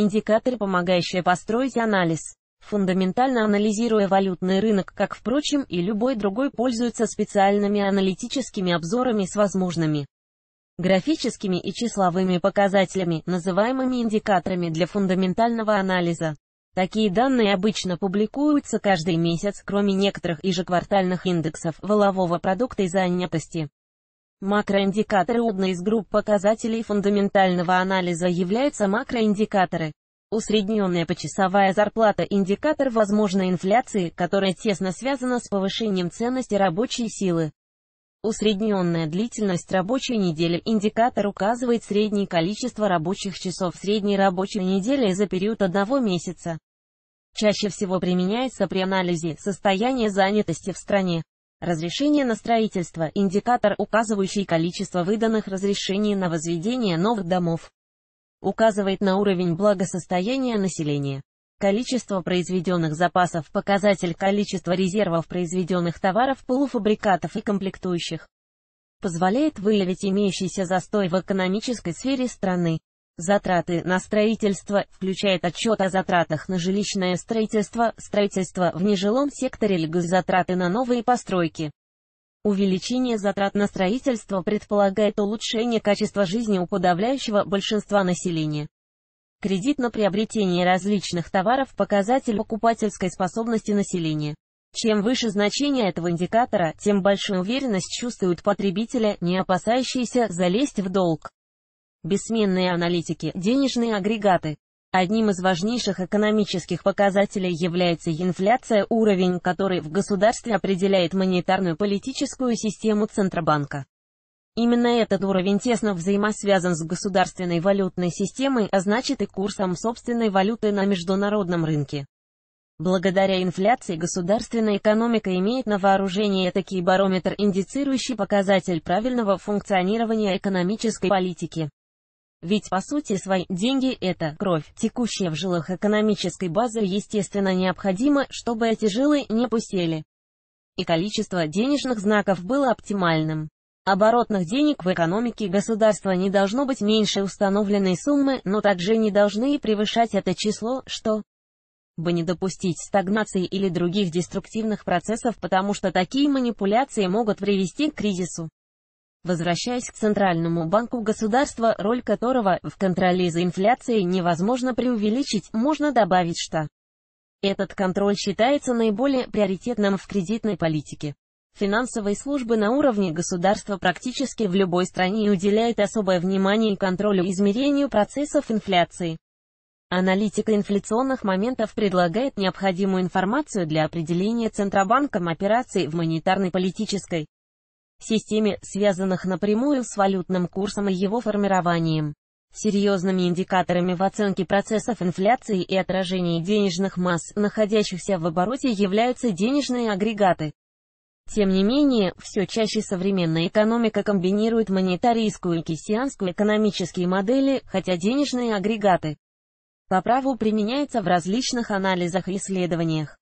индикаторы, помогающие построить анализ. Фундаментально анализируя валютный рынок, как, впрочем, и любой другой, пользуются специальными аналитическими обзорами с возможными графическими и числовыми показателями, называемыми индикаторами для фундаментального анализа. Такие данные обычно публикуются каждый месяц, кроме некоторых ежеквартальных индексов волового продукта и занятости. Макроиндикаторы Одна из групп показателей фундаментального анализа являются макроиндикаторы. Усредненная почасовая зарплата – индикатор возможной инфляции, которая тесно связана с повышением ценности рабочей силы. Усредненная длительность рабочей недели – индикатор указывает среднее количество рабочих часов средней рабочей недели за период одного месяца. Чаще всего применяется при анализе состояния занятости в стране. Разрешение на строительство – индикатор, указывающий количество выданных разрешений на возведение новых домов. Указывает на уровень благосостояния населения. Количество произведенных запасов – показатель количества резервов произведенных товаров, полуфабрикатов и комплектующих. Позволяет выявить имеющийся застой в экономической сфере страны. Затраты на строительство включает отчет о затратах на жилищное строительство, строительство в нежилом секторе затраты на новые постройки. Увеличение затрат на строительство предполагает улучшение качества жизни у подавляющего большинства населения. Кредит на приобретение различных товаров – показатель покупательской способности населения. Чем выше значение этого индикатора, тем большую уверенность чувствуют потребителя, не опасающиеся залезть в долг. Бессменные аналитики, денежные агрегаты. Одним из важнейших экономических показателей является инфляция, уровень которой в государстве определяет монетарную политическую систему Центробанка. Именно этот уровень тесно взаимосвязан с государственной валютной системой, а значит и курсом собственной валюты на международном рынке. Благодаря инфляции государственная экономика имеет на вооружении такие барометр, индицирующий показатель правильного функционирования экономической политики. Ведь по сути свои деньги – это кровь, текущая в жилах экономической базы, естественно, необходимо, чтобы эти жилы не пустели. И количество денежных знаков было оптимальным. Оборотных денег в экономике государства не должно быть меньше установленной суммы, но также не должны превышать это число, что бы не допустить стагнации или других деструктивных процессов, потому что такие манипуляции могут привести к кризису. Возвращаясь к Центральному банку государства, роль которого в контроле за инфляцией невозможно преувеличить, можно добавить, что этот контроль считается наиболее приоритетным в кредитной политике. Финансовые службы на уровне государства практически в любой стране уделяют особое внимание контролю и измерению процессов инфляции. Аналитика инфляционных моментов предлагает необходимую информацию для определения Центробанком операций в монетарной политической системе, связанных напрямую с валютным курсом и его формированием. Серьезными индикаторами в оценке процессов инфляции и отражения денежных масс, находящихся в обороте, являются денежные агрегаты. Тем не менее, все чаще современная экономика комбинирует монетаристскую и кессианскую экономические модели, хотя денежные агрегаты по праву применяются в различных анализах и исследованиях.